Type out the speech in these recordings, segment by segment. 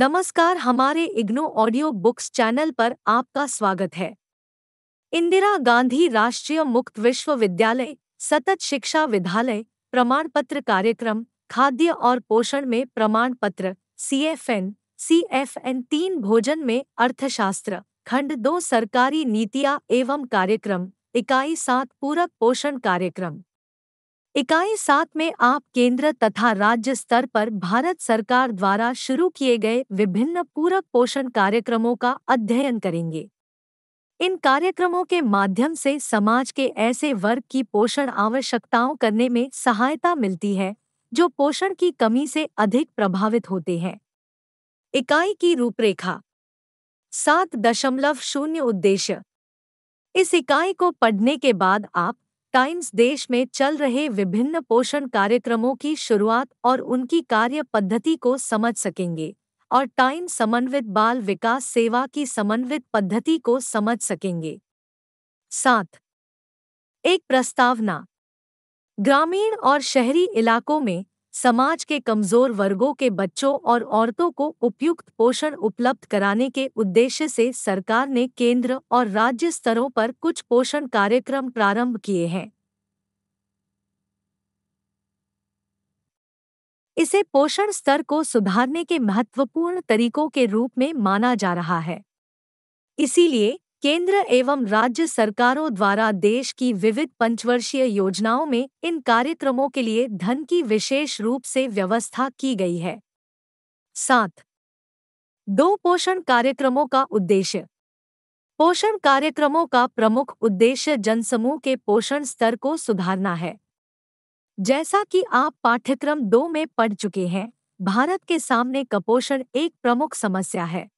नमस्कार हमारे IGNOU audio books channel पर आपका स्वागत है इंदिरा गांधी राष्ट्रीय मुक्त विश्वविद्यालय सतत शिक्षा विद्यालय प्रमाण पत्र कार्यक्रम खाद्य और पोषण में प्रमाण पत्र C F N C F N तीन भोजन में अर्थशास्त्र खंड दो सरकारी नीतियां एवं कार्यक्रम इकाई सात पूरक पोषण कार्यक्रम इकाई सात में आप केंद्र तथा राज्य स्तर पर भारत सरकार द्वारा शुरू किए गए विभिन्न पूरक पोषण कार्यक्रमों का अध्ययन करेंगे इन कार्यक्रमों के माध्यम से समाज के ऐसे वर्ग की पोषण आवश्यकताओं करने में सहायता मिलती है जो पोषण की कमी से अधिक प्रभावित होते हैं इकाई की रूपरेखा सात दशमलव शून्य उद्देश्य इस इकाई को पढ़ने के बाद आप टाइम्स देश में चल रहे विभिन्न पोषण कार्यक्रमों की शुरुआत और उनकी कार्य पद्धति को समझ सकेंगे और टाइम समन्वित बाल विकास सेवा की समन्वित पद्धति को समझ सकेंगे सात एक प्रस्तावना ग्रामीण और शहरी इलाकों में समाज के कमजोर वर्गों के बच्चों और औरतों को उपयुक्त पोषण उपलब्ध कराने के उद्देश्य से सरकार ने केंद्र और राज्य स्तरों पर कुछ पोषण कार्यक्रम प्रारंभ किए हैं इसे पोषण स्तर को सुधारने के महत्वपूर्ण तरीकों के रूप में माना जा रहा है इसीलिए केंद्र एवं राज्य सरकारों द्वारा देश की विविध पंचवर्षीय योजनाओं में इन कार्यक्रमों के लिए धन की विशेष रूप से व्यवस्था की गई है सात दो पोषण कार्यक्रमों का उद्देश्य पोषण कार्यक्रमों का प्रमुख उद्देश्य जनसमूह के पोषण स्तर को सुधारना है जैसा कि आप पाठ्यक्रम दो में पढ़ चुके हैं भारत के सामने कपोषण एक प्रमुख समस्या है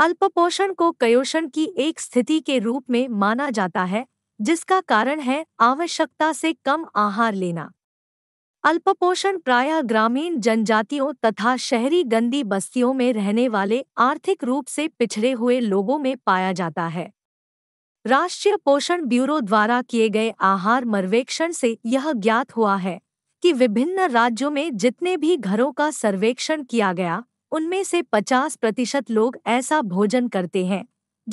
अल्पपोषण को कयोषण की एक स्थिति के रूप में माना जाता है जिसका कारण है आवश्यकता से कम आहार लेना अल्पपोषण प्रायः ग्रामीण जनजातियों तथा शहरी गंदी बस्तियों में रहने वाले आर्थिक रूप से पिछड़े हुए लोगों में पाया जाता है राष्ट्रीय पोषण ब्यूरो द्वारा किए गए आहार मर्वेक्षण से यह ज्ञात हुआ है कि विभिन्न राज्यों में जितने भी घरों का सर्वेक्षण किया गया उनमें से 50 प्रतिशत लोग ऐसा भोजन करते हैं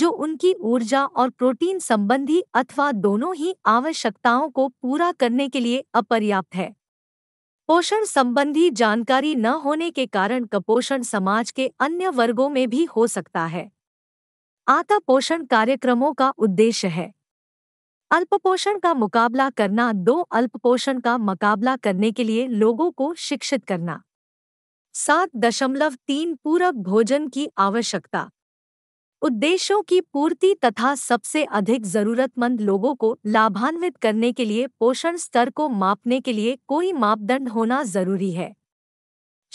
जो उनकी ऊर्जा और प्रोटीन संबंधी अथवा दोनों ही आवश्यकताओं को पूरा करने के लिए अपर्याप्त है पोषण संबंधी जानकारी न होने के कारण कपोषण समाज के अन्य वर्गों में भी हो सकता है आता पोषण कार्यक्रमों का उद्देश्य है अल्पपोषण का मुकाबला करना दो अल्पपोषण का मुकाबला करने के लिए लोगों को शिक्षित करना सात दशमलव तीन पूरक भोजन की आवश्यकता उद्देश्यों की पूर्ति तथा सबसे अधिक जरूरतमंद लोगों को लाभान्वित करने के लिए पोषण स्तर को मापने के लिए कोई मापदंड होना जरूरी है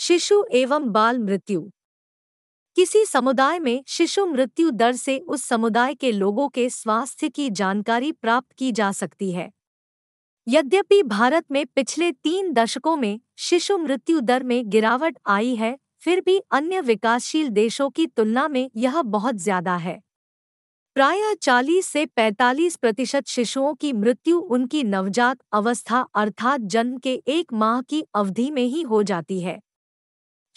शिशु एवं बाल मृत्यु किसी समुदाय में शिशु मृत्यु दर से उस समुदाय के लोगों के स्वास्थ्य की जानकारी प्राप्त की जा सकती है यद्यपि भारत में पिछले तीन दशकों में शिशु मृत्यु दर में गिरावट आई है फिर भी अन्य विकासशील देशों की तुलना में यह बहुत ज्यादा है प्रायः 40 से 45 प्रतिशत शिशुओं की मृत्यु उनकी नवजात अवस्था अर्थात जन्म के एक माह की अवधि में ही हो जाती है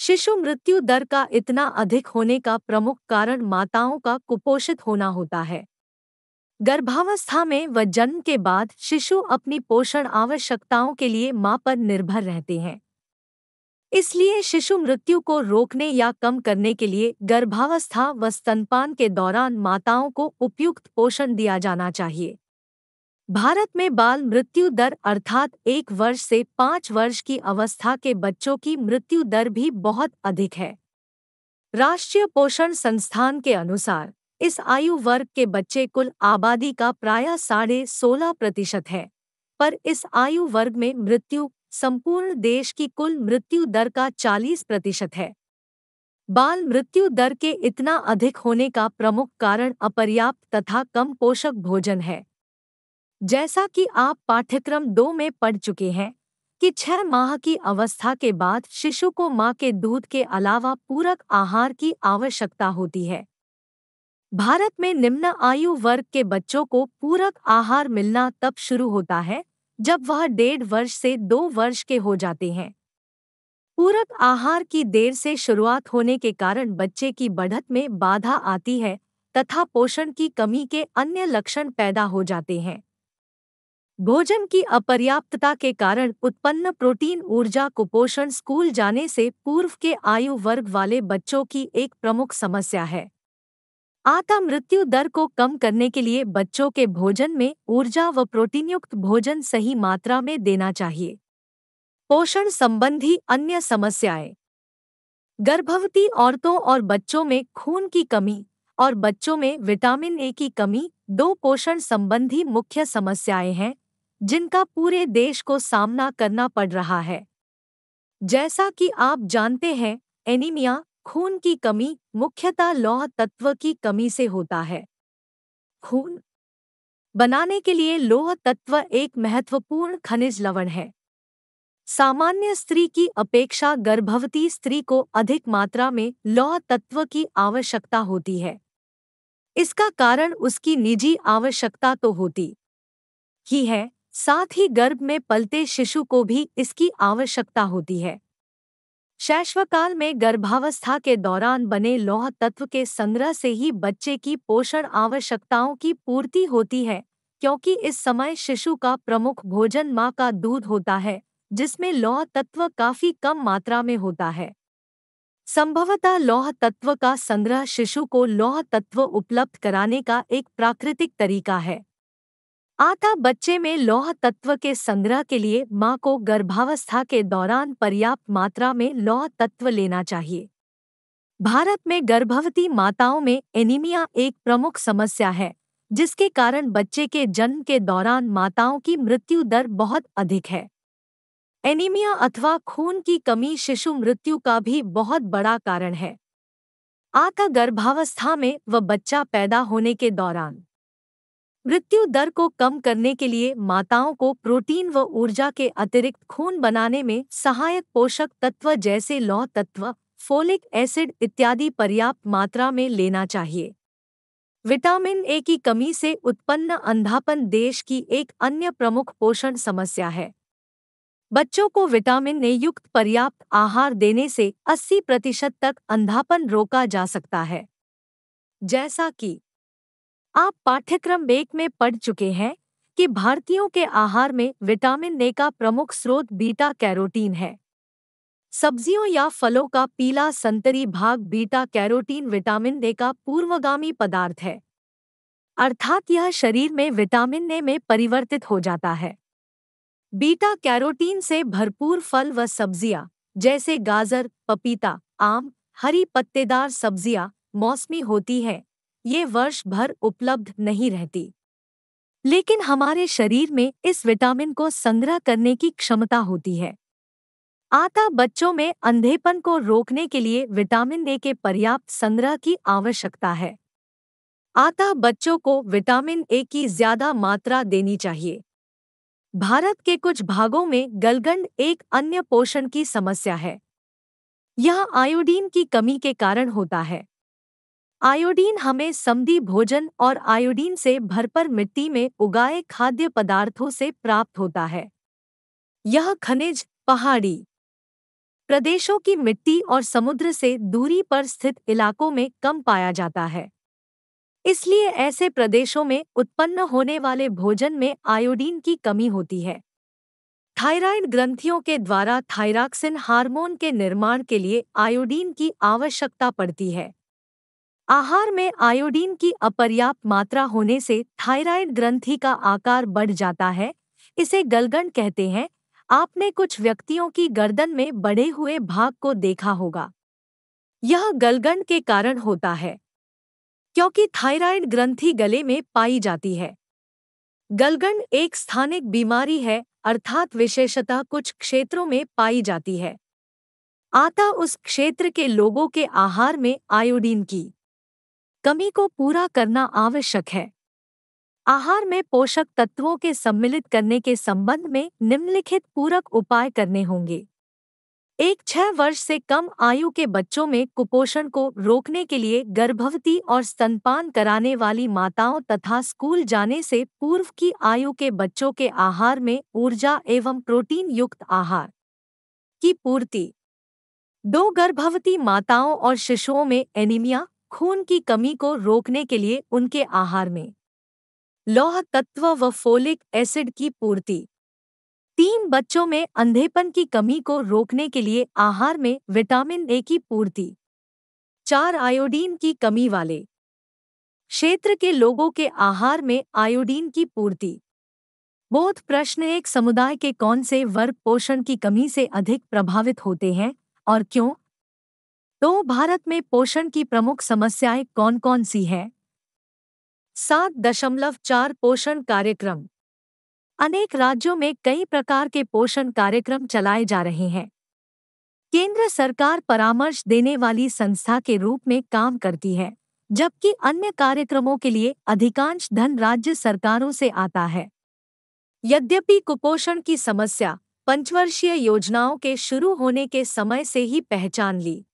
शिशु मृत्यु दर का इतना अधिक होने का प्रमुख कारण माताओं का कुपोषित होना होता है गर्भावस्था में व जन्म के बाद शिशु अपनी पोषण आवश्यकताओं के लिए मां पर निर्भर रहते हैं इसलिए शिशु मृत्यु को रोकने या कम करने के लिए गर्भावस्था व स्तनपान के दौरान माताओं को उपयुक्त पोषण दिया जाना चाहिए भारत में बाल मृत्यु दर अर्थात एक वर्ष से पाँच वर्ष की अवस्था के बच्चों की मृत्यु दर भी बहुत अधिक है राष्ट्रीय पोषण संस्थान के अनुसार इस आयु वर्ग के बच्चे कुल आबादी का प्राय साढ़े सोलह प्रतिशत है पर इस आयु वर्ग में मृत्यु संपूर्ण देश की कुल मृत्यु दर का 40 प्रतिशत है बाल मृत्यु दर के इतना अधिक होने का प्रमुख कारण अपर्याप्त तथा कम पोषक भोजन है जैसा कि आप पाठ्यक्रम दो में पढ़ चुके हैं कि छह माह की अवस्था के बाद शिशु को मां के दूध के अलावा पूरक आहार की आवश्यकता होती है भारत में निम्न आयु वर्ग के बच्चों को पूरक आहार मिलना तब शुरू होता है जब वह डेढ़ वर्ष से दो वर्ष के हो जाते हैं पूरक आहार की देर से शुरुआत होने के कारण बच्चे की बढ़त में बाधा आती है तथा पोषण की कमी के अन्य लक्षण पैदा हो जाते हैं भोजन की अपर्याप्तता के कारण उत्पन्न प्रोटीन ऊर्जा कुपोषण स्कूल जाने से पूर्व के आयु वर्ग वाले बच्चों की एक प्रमुख समस्या है आता मृत्यु दर को कम करने के लिए बच्चों के भोजन में ऊर्जा व प्रोटीनयुक्त भोजन सही मात्रा में देना चाहिए पोषण संबंधी अन्य समस्याएं गर्भवती औरतों और बच्चों में खून की कमी और बच्चों में विटामिन ए की कमी दो पोषण संबंधी मुख्य समस्याएं हैं जिनका पूरे देश को सामना करना पड़ रहा है जैसा कि आप जानते हैं एनीमिया खून की कमी मुख्यतः लौह तत्व की कमी से होता है खून बनाने के लिए लोह तत्व एक महत्वपूर्ण खनिज लवण है सामान्य स्त्री की अपेक्षा गर्भवती स्त्री को अधिक मात्रा में लौह तत्व की आवश्यकता होती है इसका कारण उसकी निजी आवश्यकता तो होती ही है साथ ही गर्भ में पलते शिशु को भी इसकी आवश्यकता होती है शैश्वकाल में गर्भावस्था के दौरान बने लौह तत्व के संग्रह से ही बच्चे की पोषण आवश्यकताओं की पूर्ति होती है क्योंकि इस समय शिशु का प्रमुख भोजन माँ का दूध होता है जिसमें लौह तत्व काफी कम मात्रा में होता है संभवतः लौह तत्व का संग्रह शिशु को लौह तत्व उपलब्ध कराने का एक प्राकृतिक तरीका है आता बच्चे में लौह तत्व के संग्रह के लिए मां को गर्भावस्था के दौरान पर्याप्त मात्रा में लौह तत्व लेना चाहिए भारत में गर्भवती माताओं में एनीमिया एक प्रमुख समस्या है जिसके कारण बच्चे के जन्म के दौरान माताओं की मृत्यु दर बहुत अधिक है एनीमिया अथवा खून की कमी शिशु मृत्यु का भी बहुत बड़ा कारण है आता गर्भावस्था में व बच्चा पैदा होने के दौरान मृत्यु दर को कम करने के लिए माताओं को प्रोटीन व ऊर्जा के अतिरिक्त खून बनाने में सहायक पोषक तत्व जैसे लौह तत्व फोलिक एसिड इत्यादि पर्याप्त मात्रा में लेना चाहिए विटामिन ए की कमी से उत्पन्न अंधापन देश की एक अन्य प्रमुख पोषण समस्या है बच्चों को विटामिन ए युक्त पर्याप्त आहार देने से 80 प्रतिशत तक अंधापन रोका जा सकता है जैसा कि आप पाठ्यक्रम एक में पढ़ चुके हैं कि भारतीयों के आहार में विटामिन ए का प्रमुख स्रोत बीटा कैरोटीन है सब्जियों या फलों का पीला संतरी भाग बीटा कैरोटीन विटामिन ए का पूर्वगामी पदार्थ है अर्थात यह शरीर में विटामिन ए में परिवर्तित हो जाता है बीटा कैरोटीन से भरपूर फल व सब्जियां जैसे गाजर पपीता आम हरी पत्तेदार सब्जियां मौसमी होती हैं ये वर्ष भर उपलब्ध नहीं रहती लेकिन हमारे शरीर में इस विटामिन को संग्रह करने की क्षमता होती है आता बच्चों में अंधेपन को रोकने के लिए विटामिन ए के पर्याप्त संग्रह की आवश्यकता है आता बच्चों को विटामिन ए की ज्यादा मात्रा देनी चाहिए भारत के कुछ भागों में गलगंड एक अन्य पोषण की समस्या है यह आयोडीन की कमी के कारण होता है आयोडीन हमें समदी भोजन और आयोडीन से भरपर मिट्टी में उगाए खाद्य पदार्थों से प्राप्त होता है यह खनिज पहाड़ी प्रदेशों की मिट्टी और समुद्र से दूरी पर स्थित इलाकों में कम पाया जाता है इसलिए ऐसे प्रदेशों में उत्पन्न होने वाले भोजन में आयोडीन की कमी होती है थायराइड ग्रंथियों के द्वारा थायराक्सिन हार्मोन के निर्माण के लिए आयोडीन की आवश्यकता पड़ती है आहार में आयोडीन की अपर्याप्त मात्रा होने से थायराइड ग्रंथि का आकार बढ़ जाता है इसे गलगन कहते हैं आपने कुछ व्यक्तियों की गर्दन में बढ़े हुए भाग को देखा होगा यह गलगंड के कारण होता है क्योंकि थायराइड ग्रंथि गले में पाई जाती है गलगंड एक स्थानिक बीमारी है अर्थात विशेषता कुछ क्षेत्रों में पाई जाती है आता उस क्षेत्र के लोगों के आहार में आयोडीन की कमी को पूरा करना आवश्यक है आहार में पोषक तत्वों के सम्मिलित करने के संबंध में निम्नलिखित पूरक उपाय करने होंगे एक छह वर्ष से कम आयु के बच्चों में कुपोषण को रोकने के लिए गर्भवती और स्तनपान कराने वाली माताओं तथा स्कूल जाने से पूर्व की आयु के बच्चों के आहार में ऊर्जा एवं प्रोटीन युक्त आहार की पूर्ति दो गर्भवती माताओं और शिशुओं में एनीमिया खून की कमी को रोकने के लिए उनके आहार में लौह तत्व व फोलिक एसिड की पूर्ति तीन बच्चों में अंधेपन की कमी को रोकने के लिए आहार में विटामिन ए की पूर्ति चार आयोडीन की कमी वाले क्षेत्र के लोगों के आहार में आयोडीन की पूर्ति बोध प्रश्न एक समुदाय के कौन से वर्ग पोषण की कमी से अधिक प्रभावित होते हैं और क्यों तो भारत में पोषण की प्रमुख समस्याएं कौन कौन सी हैं सात दशमलव चार पोषण कार्यक्रम अनेक राज्यों में कई प्रकार के पोषण कार्यक्रम चलाए जा रहे हैं केंद्र सरकार परामर्श देने वाली संस्था के रूप में काम करती है जबकि अन्य कार्यक्रमों के लिए अधिकांश धन राज्य सरकारों से आता है यद्यपि कुपोषण की समस्या पंचवर्षीय योजनाओं के शुरू होने के समय से ही पहचान ली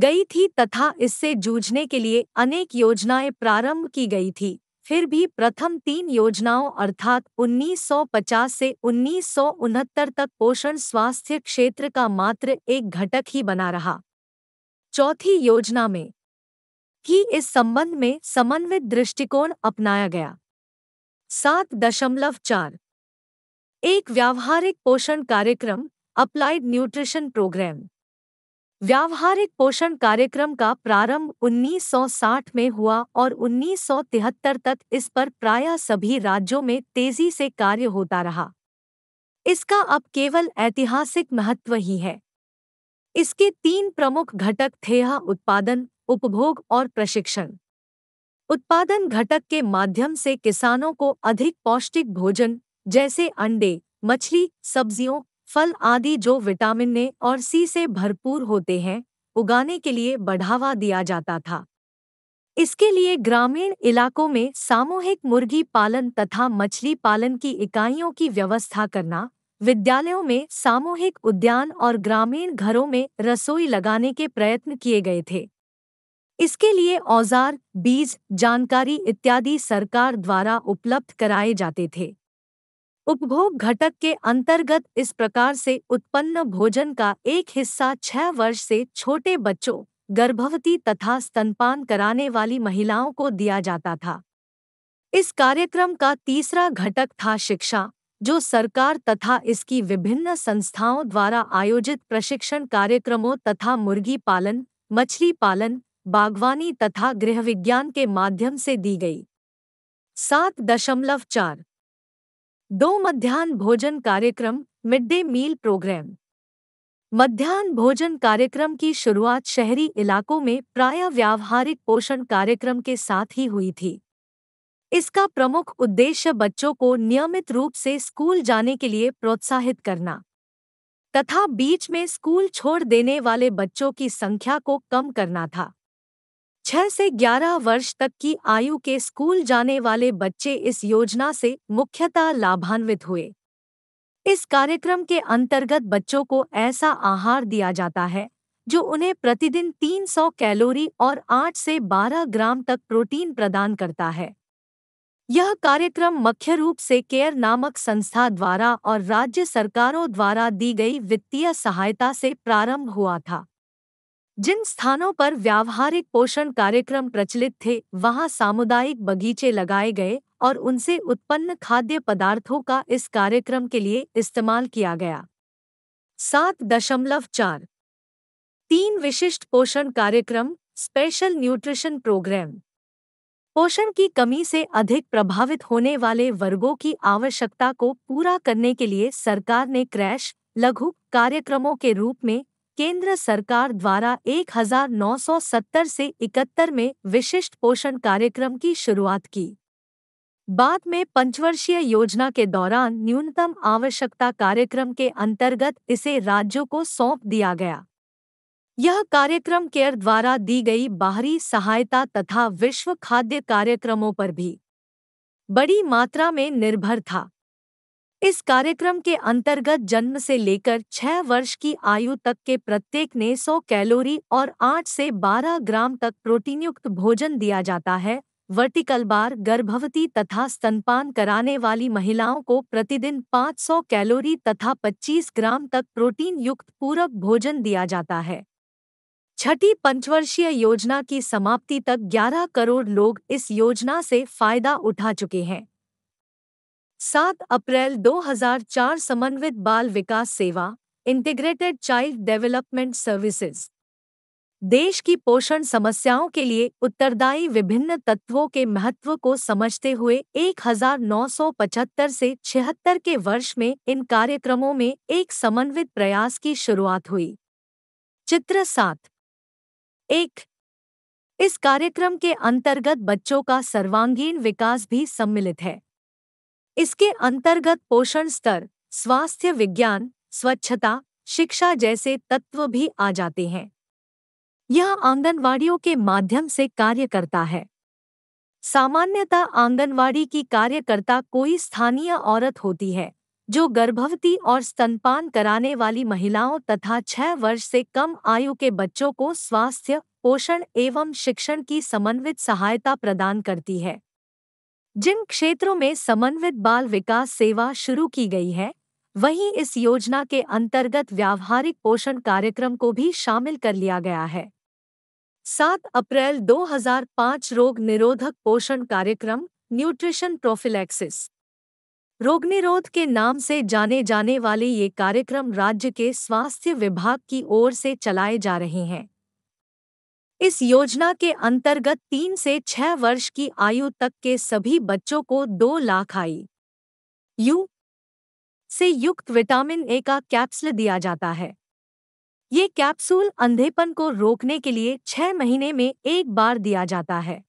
गई थी तथा इससे जूझने के लिए अनेक योजनाएं प्रारंभ की गई थी फिर भी प्रथम तीन योजनाओं अर्थात 1950 से उन्नीस तक पोषण स्वास्थ्य क्षेत्र का मात्र एक घटक ही बना रहा चौथी योजना में कि इस संबंध में समन्वित दृष्टिकोण अपनाया गया सात दशमलव चार एक व्यावहारिक पोषण कार्यक्रम अप्लाइड न्यूट्रिशन प्रोग्राम व्यावहारिक पोषण कार्यक्रम का प्रारंभ 1960 में हुआ और 1973 तक इस पर प्रायः सभी राज्यों में तेजी से कार्य होता रहा इसका अब केवल ऐतिहासिक महत्व ही है इसके तीन प्रमुख घटक थे उत्पादन उपभोग और प्रशिक्षण उत्पादन घटक के माध्यम से किसानों को अधिक पौष्टिक भोजन जैसे अंडे मछली सब्जियों फल आदि जो विटामिन ए और सी से भरपूर होते हैं उगाने के लिए बढ़ावा दिया जाता था इसके लिए ग्रामीण इलाकों में सामूहिक मुर्गी पालन तथा मछली पालन की इकाइयों की व्यवस्था करना विद्यालयों में सामूहिक उद्यान और ग्रामीण घरों में रसोई लगाने के प्रयत्न किए गए थे इसके लिए औजार बीज जानकारी इत्यादि सरकार द्वारा उपलब्ध कराए जाते थे उपभोग घटक के अंतर्गत इस प्रकार से उत्पन्न भोजन का एक हिस्सा छह वर्ष से छोटे बच्चों गर्भवती तथा स्तनपान कराने वाली महिलाओं को दिया जाता था इस कार्यक्रम का तीसरा घटक था शिक्षा जो सरकार तथा इसकी विभिन्न संस्थाओं द्वारा आयोजित प्रशिक्षण कार्यक्रमों तथा मुर्गी पालन मछली पालन बागवानी तथा गृह विज्ञान के माध्यम से दी गई सात दशमलव चार दो मध्यान्ह भोजन कार्यक्रम मिड डे मील प्रोग्राम मध्यान्ह भोजन कार्यक्रम की शुरुआत शहरी इलाकों में प्राय व्यावहारिक पोषण कार्यक्रम के साथ ही हुई थी इसका प्रमुख उद्देश्य बच्चों को नियमित रूप से स्कूल जाने के लिए प्रोत्साहित करना तथा बीच में स्कूल छोड़ देने वाले बच्चों की संख्या को कम करना था छह से ग्यारह वर्ष तक की आयु के स्कूल जाने वाले बच्चे इस योजना से मुख्यतः लाभान्वित हुए इस कार्यक्रम के अंतर्गत बच्चों को ऐसा आहार दिया जाता है जो उन्हें प्रतिदिन 300 कैलोरी और 8 से 12 ग्राम तक प्रोटीन प्रदान करता है यह कार्यक्रम मुख्य रूप से केयर नामक संस्था द्वारा और राज्य सरकारों द्वारा दी गई वित्तीय सहायता से प्रारंभ हुआ था जिन स्थानों पर व्यावहारिक पोषण कार्यक्रम प्रचलित थे वहां सामुदायिक बगीचे लगाए गए और उनसे उत्पन्न खाद्य पदार्थों का इस कार्यक्रम के लिए इस्तेमाल किया गया सात दशमलव चार तीन विशिष्ट पोषण कार्यक्रम स्पेशल न्यूट्रिशन प्रोग्राम पोषण की कमी से अधिक प्रभावित होने वाले वर्गों की आवश्यकता को पूरा करने के लिए सरकार ने क्रैश लघु कार्यक्रमों के रूप में केंद्र सरकार द्वारा 1970 से 71 में विशिष्ट पोषण कार्यक्रम की शुरुआत की बाद में पंचवर्षीय योजना के दौरान न्यूनतम आवश्यकता कार्यक्रम के अंतर्गत इसे राज्यों को सौंप दिया गया यह कार्यक्रम केयर द्वारा दी गई बाहरी सहायता तथा विश्व खाद्य कार्यक्रमों पर भी बड़ी मात्रा में निर्भर था इस कार्यक्रम के अंतर्गत जन्म से लेकर छह वर्ष की आयु तक के प्रत्येक ने 100 कैलोरी और 8 से 12 ग्राम तक प्रोटीनयुक्त भोजन दिया जाता है वर्टिकल बार गर्भवती तथा स्तनपान कराने वाली महिलाओं को प्रतिदिन 500 कैलोरी तथा 25 ग्राम तक प्रोटीन युक्त पूरक भोजन दिया जाता है छठी पंचवर्षीय योजना की समाप्ति तक 11 करोड़ लोग इस योजना से फायदा उठा चुके हैं सात अप्रैल 2004 समन्वित बाल विकास सेवा इंटीग्रेटेड चाइल्ड डेवलपमेंट सर्विसेज देश की पोषण समस्याओं के लिए उत्तरदायी विभिन्न तत्वों के महत्व को समझते हुए 1975 से छिहत्तर के वर्ष में इन कार्यक्रमों में एक समन्वित प्रयास की शुरुआत हुई चित्र सात एक इस कार्यक्रम के अंतर्गत बच्चों का सर्वांगीण विकास भी सम्मिलित है इसके अंतर्गत पोषण स्तर स्वास्थ्य विज्ञान स्वच्छता शिक्षा जैसे तत्व भी आ जाते हैं यह आंगनवाड़ियों के माध्यम से कार्य करता है सामान्यतः आंगनवाड़ी की कार्यकर्ता कोई स्थानीय औरत होती है जो गर्भवती और स्तनपान कराने वाली महिलाओं तथा छह वर्ष से कम आयु के बच्चों को स्वास्थ्य पोषण एवं शिक्षण की समन्वित सहायता प्रदान करती है जिन क्षेत्रों में समन्वित बाल विकास सेवा शुरू की गई है वहीं इस योजना के अंतर्गत व्यावहारिक पोषण कार्यक्रम को भी शामिल कर लिया गया है सात अप्रैल 2005 रोग निरोधक पोषण कार्यक्रम न्यूट्रिशन प्रोफिलेक्सिस रोग निरोध के नाम से जाने जाने वाले ये कार्यक्रम राज्य के स्वास्थ्य विभाग की ओर से चलाए जा रहे हैं इस योजना के अंतर्गत तीन से छह वर्ष की आयु तक के सभी बच्चों को दो लाख आई यू से युक्त विटामिन ए का कैप्सूल दिया जाता है ये कैप्सूल अंधेपन को रोकने के लिए छह महीने में एक बार दिया जाता है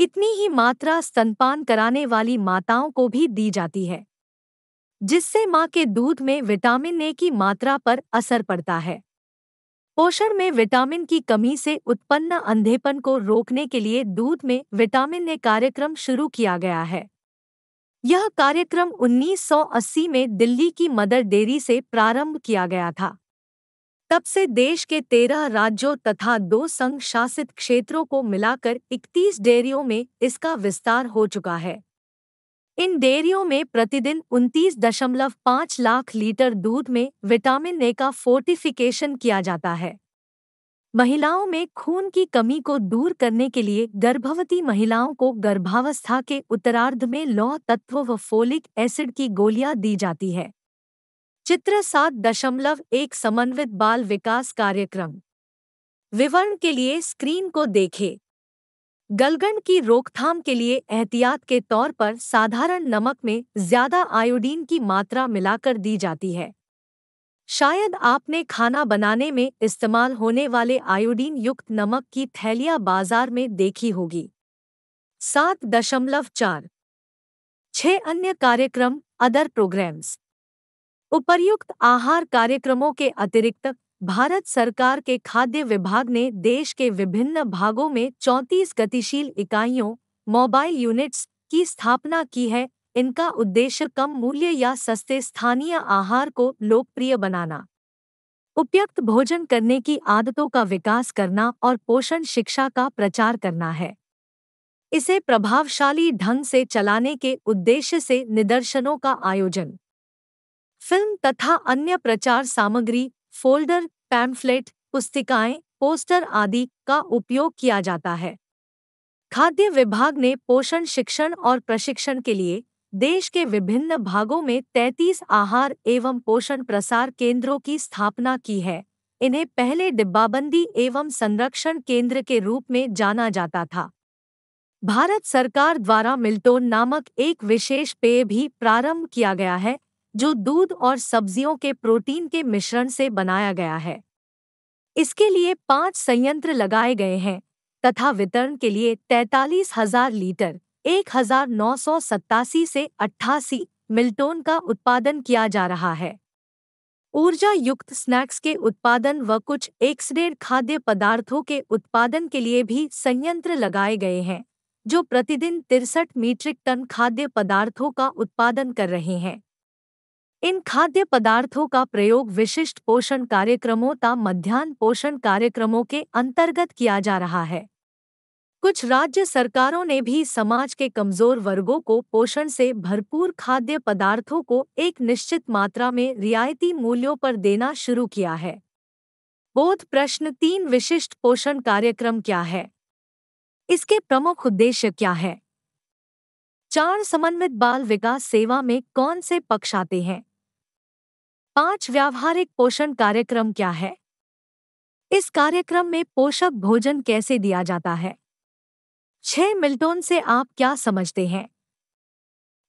इतनी ही मात्रा स्तनपान कराने वाली माताओं को भी दी जाती है जिससे मां के दूध में विटामिन ए की मात्रा पर असर पड़ता है पोषण में विटामिन की कमी से उत्पन्न अंधेपन को रोकने के लिए दूध में विटामिन ने कार्यक्रम शुरू किया गया है यह कार्यक्रम 1980 में दिल्ली की मदर डेयरी से प्रारंभ किया गया था तब से देश के तेरह राज्यों तथा दो संघ शासित क्षेत्रों को मिलाकर 31 डेयरियों में इसका विस्तार हो चुका है इन डेयरियों में प्रतिदिन उनतीस दशमलव पाँच लाख लीटर दूध में विटामिन ए का फोर्टिफिकेशन किया जाता है महिलाओं में खून की कमी को दूर करने के लिए गर्भवती महिलाओं को गर्भावस्था के उत्तरार्ध में लौह तत्व व फोलिक एसिड की गोलियां दी जाती है चित्र सात दशमलव एक समन्वित बाल विकास कार्यक्रम विवरण के लिए स्क्रीन को देखें गलगन की रोकथाम के लिए एहतियात के तौर पर साधारण नमक में ज्यादा आयोडीन की मात्रा मिलाकर दी जाती है शायद आपने खाना बनाने में इस्तेमाल होने वाले आयोडीन युक्त नमक की थैलियां बाजार में देखी होगी सात दशमलव चार छः अन्य कार्यक्रम अदर प्रोग्राम्स उपर्युक्त आहार कार्यक्रमों के अतिरिक्त भारत सरकार के खाद्य विभाग ने देश के विभिन्न भागों में चौंतीस गतिशील इकाइयों मोबाइल यूनिट्स की स्थापना की है इनका उद्देश्य कम मूल्य या सस्ते स्थानीय आहार को लोकप्रिय बनाना उपयुक्त भोजन करने की आदतों का विकास करना और पोषण शिक्षा का प्रचार करना है इसे प्रभावशाली ढंग से चलाने के उद्देश्य से निदर्शनों का आयोजन फिल्म तथा अन्य प्रचार सामग्री फोल्डर पैम्फलेट पुस्तिकाएं पोस्टर आदि का उपयोग किया जाता है खाद्य विभाग ने पोषण शिक्षण और प्रशिक्षण के लिए देश के विभिन्न भागों में 33 आहार एवं पोषण प्रसार केंद्रों की स्थापना की है इन्हें पहले डिब्बाबंदी एवं संरक्षण केंद्र के रूप में जाना जाता था भारत सरकार द्वारा मिल्टोन नामक एक विशेष पेय भी प्रारंभ किया गया है जो दूध और सब्जियों के प्रोटीन के मिश्रण से बनाया गया है इसके लिए पांच संयंत्र लगाए गए हैं तथा वितरण के लिए तैतालीस हजार लीटर एक हजार नौ सौ सत्तासी से अट्ठासी मिल्टोन का उत्पादन किया जा रहा है ऊर्जा युक्त स्नैक्स के उत्पादन व कुछ एक्सडेड खाद्य पदार्थों के उत्पादन के लिए भी संयंत्र लगाए गए हैं जो प्रतिदिन तिरसठ मीट्रिक टन खाद्य पदार्थों का उत्पादन कर रहे हैं इन खाद्य पदार्थों का प्रयोग विशिष्ट पोषण कार्यक्रमों तथा मध्यान्ह पोषण कार्यक्रमों के अंतर्गत किया जा रहा है कुछ राज्य सरकारों ने भी समाज के कमजोर वर्गों को पोषण से भरपूर खाद्य पदार्थों को एक निश्चित मात्रा में रियायती मूल्यों पर देना शुरू किया है बोध प्रश्न तीन विशिष्ट पोषण कार्यक्रम क्या है इसके प्रमुख उद्देश्य क्या है चार समन्वित बाल विकास सेवा में कौन से पक्ष आते हैं पांच व्यावहारिक पोषण कार्यक्रम क्या है इस कार्यक्रम में पोषक भोजन कैसे दिया जाता है छह मिल्टोन से आप क्या समझते हैं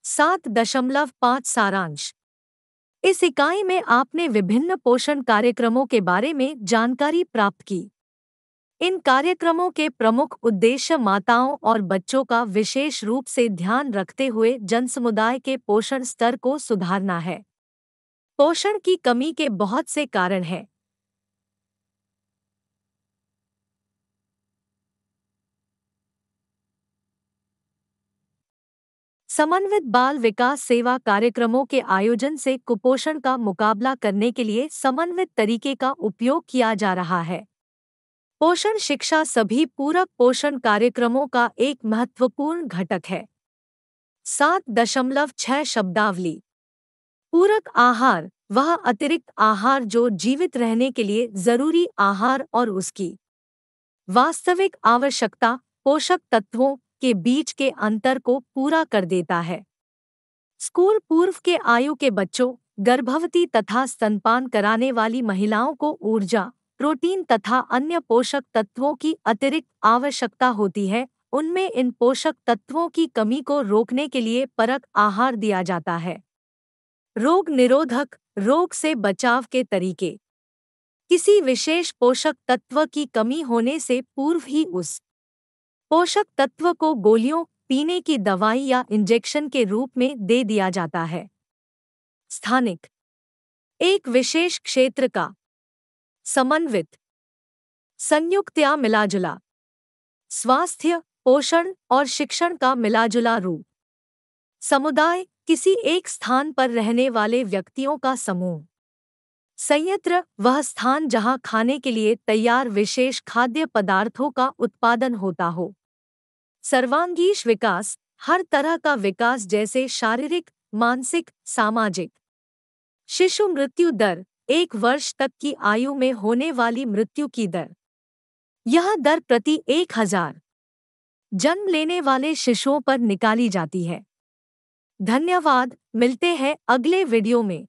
सात दशमलव पाँच सारांश इस इकाई में आपने विभिन्न पोषण कार्यक्रमों के बारे में जानकारी प्राप्त की इन कार्यक्रमों के प्रमुख उद्देश्य माताओं और बच्चों का विशेष रूप से ध्यान रखते हुए जनसमुदाय के पोषण स्तर को सुधारना है पोषण की कमी के बहुत से कारण हैं समन्वित बाल विकास सेवा कार्यक्रमों के आयोजन से कुपोषण का मुकाबला करने के लिए समन्वित तरीके का उपयोग किया जा रहा है पोषण शिक्षा सभी पूरक पोषण कार्यक्रमों का एक महत्वपूर्ण घटक है सात दशमलव छह शब्दावली पूरक आहार वह अतिरिक्त आहार जो जीवित रहने के लिए जरूरी आहार और उसकी वास्तविक आवश्यकता पोषक तत्वों के बीच के अंतर को पूरा कर देता है स्कूल पूर्व के आयु के बच्चों गर्भवती तथा स्तनपान कराने वाली महिलाओं को ऊर्जा प्रोटीन तथा अन्य पोषक तत्वों की अतिरिक्त आवश्यकता होती है उनमें इन पोषक तत्वों की कमी को रोकने के लिए परक आहार दिया जाता है रोग निरोधक रोग से बचाव के तरीके किसी विशेष पोषक तत्व की कमी होने से पूर्व ही उस पोषक तत्व को गोलियों पीने की दवाई या इंजेक्शन के रूप में दे दिया जाता है स्थानिक एक विशेष क्षेत्र का समन्वित संयुक्त या मिलाजुला स्वास्थ्य पोषण और शिक्षण का मिलाजुला रूप समुदाय किसी एक स्थान पर रहने वाले व्यक्तियों का समूह संयंत्र वह स्थान जहां खाने के लिए तैयार विशेष खाद्य पदार्थों का उत्पादन होता हो सर्वांगीश विकास हर तरह का विकास जैसे शारीरिक मानसिक सामाजिक शिशु मृत्यु दर एक वर्ष तक की आयु में होने वाली मृत्यु की दर यह दर प्रति एक हजार जन्म लेने वाले शिशुओं पर निकाली जाती है धन्यवाद मिलते हैं अगले वीडियो में